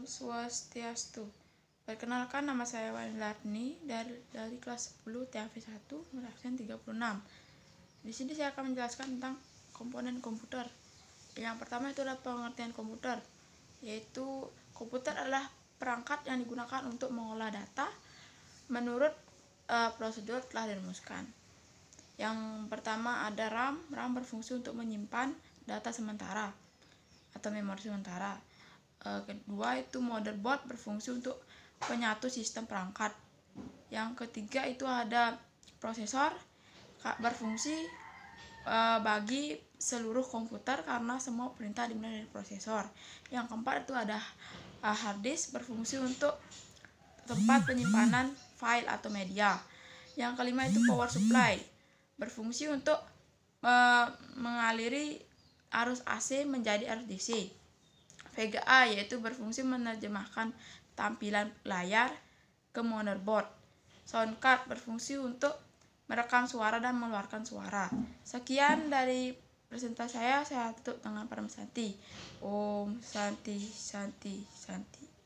Om Swastiastu. Perkenalkan nama saya Wan Larni dari, dari kelas 10 TAV 1 nomor absen 36. Di sini saya akan menjelaskan tentang komponen komputer. Yang pertama itu adalah pengertian komputer, yaitu komputer adalah perangkat yang digunakan untuk mengolah data menurut uh, prosedur telah dirumuskan. Yang pertama ada RAM. RAM berfungsi untuk menyimpan data sementara atau memori sementara. Eh, kedua itu motherboard berfungsi untuk penyatu sistem perangkat yang ketiga itu ada prosesor berfungsi eh, bagi seluruh komputer karena semua perintah dimulai dari prosesor. Yang keempat itu ada eh, hard disk berfungsi untuk tempat penyimpanan file atau media. Yang kelima itu power supply berfungsi untuk mengaliri arus AC menjadi arus DC. VGA yaitu berfungsi menerjemahkan tampilan layar ke motherboard. Sound card berfungsi untuk merekam suara dan mengeluarkan suara. Sekian dari presentasi saya, saya tutup dengan permisi. Om Santi Santi Santi.